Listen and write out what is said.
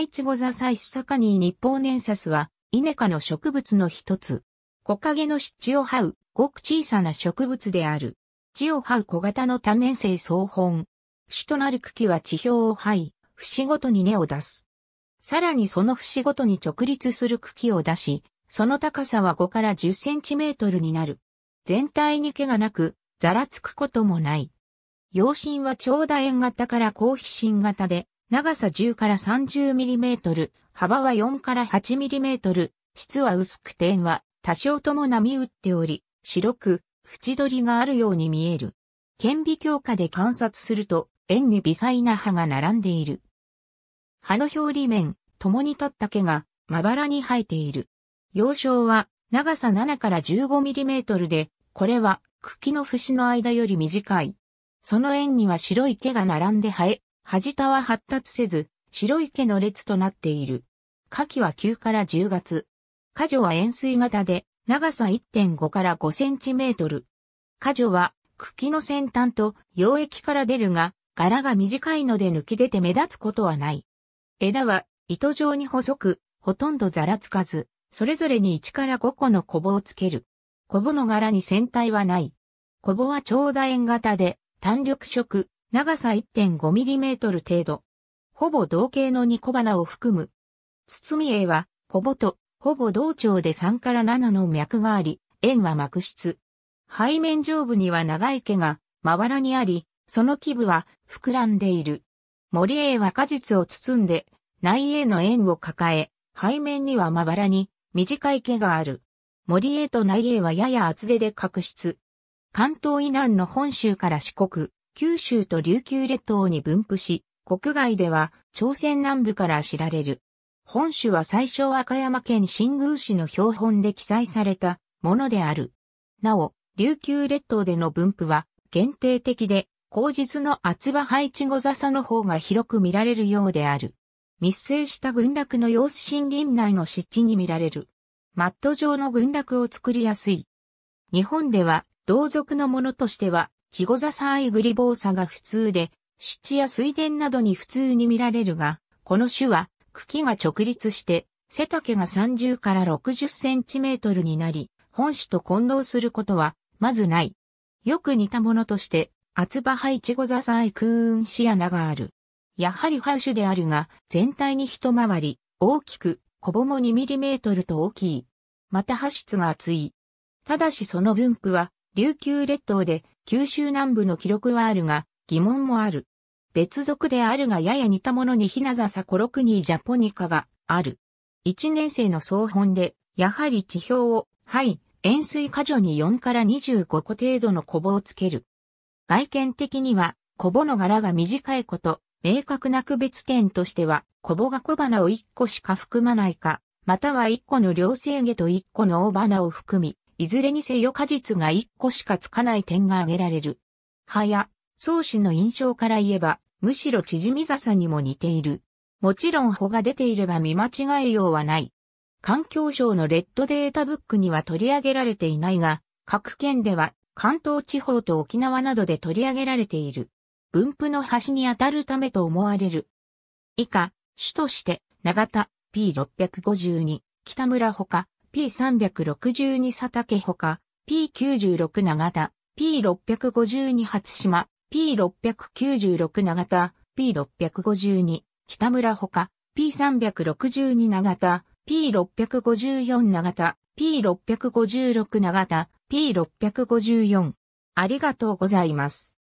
イチゴザサイスサカニー日報年サスは、イネ科の植物の一つ。木陰の湿地を這う、ごく小さな植物である。地を這う小型の多年生草本。主となる茎は地表を這い、節ごとに根を出す。さらにその節ごとに直立する茎を出し、その高さは5から10センチメートルになる。全体に毛がなく、ざらつくこともない。養心は長楕円型から高皮心型で、長さ10から 30mm、幅は4から 8mm、質は薄く点は多少とも波打っており、白く縁取りがあるように見える。顕微鏡下で観察すると、円に微細な葉が並んでいる。葉の表裏面、共に立った毛がまばらに生えている。幼少は長さ7から 15mm で、これは茎の節の間より短い。その円には白い毛が並んで生え、端田は発達せず、白い毛の列となっている。夏季は9から10月。果樹は円錐型で、長さ1.5から5センチメートル。果樹は、茎の先端と溶液から出るが、柄が短いので抜き出て目立つことはない。枝は糸状に細く、ほとんどざらつかず、それぞれに1から5個のコボをつける。コボの柄に線体はない。コボは長楕円型で、単緑色、長さ 1.5mm 程度。ほぼ同型の2小花を含む。包み絵は、小ぼと、ほぼ同長で3から7の脈があり、円は膜質。背面上部には長い毛が、まばらにあり、その基部は膨らんでいる。森絵は果実を包んで、内絵の円を抱え、背面にはまばらに短い毛がある。森絵と内絵はやや厚手で角質。関東以南の本州から四国、九州と琉球列島に分布し、国外では朝鮮南部から知られる。本種は最初和歌山県新宮市の標本で記載されたものである。なお、琉球列島での分布は限定的で、後日の厚葉配置後笹の方が広く見られるようである。密生した群落の様子森林内の湿地に見られる。マット状の群落を作りやすい。日本では同族のものとしてはチゴザサイグリボーサが普通で、湿地や水田などに普通に見られるが、この種は茎が直立して、背丈が30から60センチメートルになり、本種と混同することは、まずない。よく似たものとして、厚葉ハイチゴザサイクーンシアナがある。やはりハウ種であるが、全体に一回り、大きく、小ぼも2ミリメートルと大きい。また葉質が厚い。ただしその分布は、琉球列島で九州南部の記録はあるが、疑問もある。別族であるがやや似たものにひなざさコロクニージャポニカがある。一年生の総本で、やはり地表を、はい、円錐過剰に4から25個程度のコボをつける。外見的には、コボの柄が短いこと、明確な区別点としては、コボが小花を1個しか含まないか、または1個の両生毛と1個の大花を含み、いずれにせよ果実が1個しかつかない点が挙げられる。葉や、草子の印象から言えば、むしろ縮み笹にも似ている。もちろん穂が出ていれば見間違えようはない。環境省のレッドデータブックには取り上げられていないが、各県では関東地方と沖縄などで取り上げられている。分布の端に当たるためと思われる。以下、主として、長田、P652、北村ほか、P362 佐竹ほか、P96 長田、P652 初島、P696 長田、P652 北村ほか、P362 長田、P654 長田、P656 長田、P654。ありがとうございます。